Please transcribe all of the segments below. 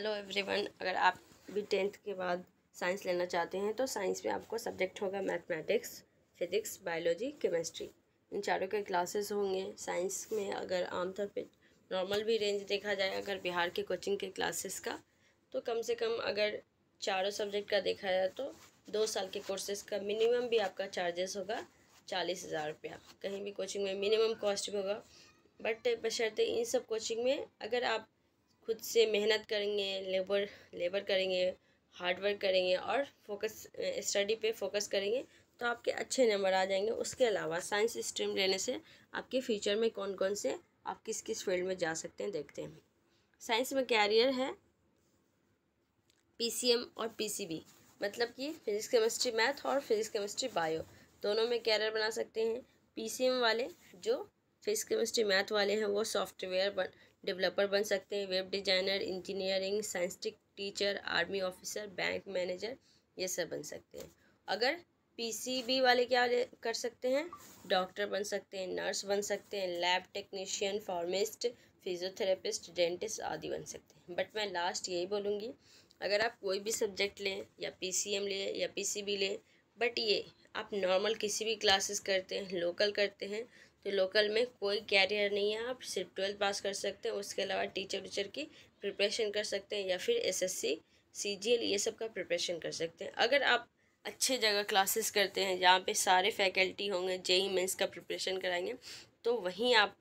hello everyone अगर आप भी टेंथ के बाद साइंस लेना चाहते हैं तो साइंस में आपको सब्जेक्ट होगा मैथमेटिक्स फिज़िक्स बायोलॉजी केमिस्ट्री इन चारों के क्लासेस होंगे साइंस में अगर आमतौर पे नॉर्मल भी रेंज देखा जाए अगर बिहार के कोचिंग के क्लासेस का तो कम से कम अगर चारों सब्जेक्ट का देखा जाए तो दो साल के कोर्सेज का मिनिमम भी आपका चार्जेस होगा चालीस हज़ार रुपया कहीं भी कोचिंग में मिनिमम कॉस्ट भी होगा बट बशर्ते इन सब कोचिंग में अगर आप खुद से मेहनत करेंगे लेबर लेबर करेंगे हार्डवर्क करेंगे और फोकस स्टडी पे फोकस करेंगे तो आपके अच्छे नंबर आ जाएंगे उसके अलावा साइंस स्ट्रीम लेने से आपके फ्यूचर में कौन कौन से आप किस किस फील्ड में जा सकते हैं देखते हैं साइंस में कैरियर है पीसीएम और पीसीबी मतलब कि फिजिक्स केमिस्ट्री मैथ और फिजिक्स केमिस्ट्री बायो दोनों में कैरियर बना सकते हैं पी वाले जो फिजिक्स केमिस्ट्री मैथ वाले हैं वो सॉफ्टवेयर बन डेवलपर बन सकते हैं web designer engineering scientist teacher army officer bank manager ये सब बन सकते हैं अगर पीसीबी वाले क्या कर सकते हैं डॉक्टर बन सकते हैं नर्स बन सकते हैं lab technician pharmacist physiotherapist dentist आदि बन सकते हैं बट मैं लास्ट यही बोलूँगी अगर आप कोई भी सब्जेक्ट लें या एम लें या बी लें बट ये आप नॉर्मल किसी भी क्लासेस करते हैं लोकल करते हैं तो लोकल में कोई कैरियर नहीं है आप सिर्फ ट्वेल्थ पास कर सकते हैं उसके अलावा टीचर टीचर की प्रिपरेशन कर सकते हैं या फिर एसएससी सीजीएल ये सब का प्रिपरेशन कर सकते हैं अगर आप अच्छे जगह क्लासेस करते हैं जहाँ पे सारे फैकल्टी होंगे जेई मेंस का प्रिपरेशन कराएंगे तो वहीं आप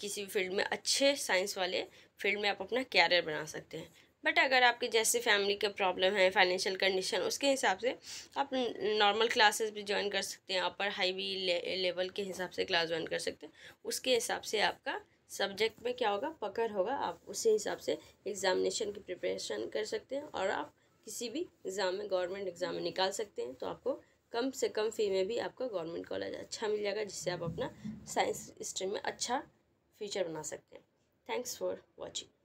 किसी भी फील्ड में अच्छे साइंस वाले फील्ड में आप अपना कैरियर बना सकते हैं बट अगर आपकी जैसे फैमिली के प्रॉब्लम है फाइनेंशियल कंडीशन उसके हिसाब से आप नॉर्मल क्लासेस भी ज्वाइन कर सकते हैं अपर हाई भी ले, लेवल के हिसाब से क्लास ज्वाइन कर सकते हैं उसके हिसाब से आपका सब्जेक्ट में क्या होगा पकड़ होगा आप उसी हिसाब से एग्ज़ामिनेशन की प्रिपरेशन कर सकते हैं और आप किसी भी एग्ज़ाम में गवर्नमेंट एग्ज़ाम में निकाल सकते हैं तो आपको कम से कम फ़ी में भी आपका गवर्नमेंट कॉलेज अच्छा मिल जाएगा जिससे आप अपना साइंस स्ट्रीम में अच्छा फ्यूचर बना सकते हैं थैंक्स फॉर वॉचिंग